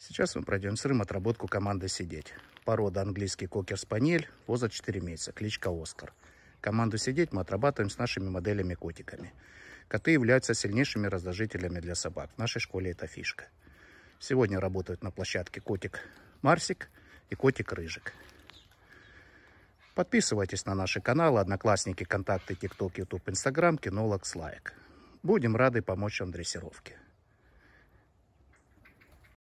Сейчас мы пройдем сырым отработку команды «Сидеть». Порода английский кокер-спаниель, возраст 4 месяца, кличка «Оскар». Команду «Сидеть» мы отрабатываем с нашими моделями-котиками. Коты являются сильнейшими раздражителями для собак. В нашей школе это фишка. Сегодня работают на площадке котик Марсик и котик Рыжик. Подписывайтесь на наши каналы Одноклассники, Контакты, ТикТок, Ютуб, Инстаграм, Кинолог, Слайк. Будем рады помочь вам дрессировке.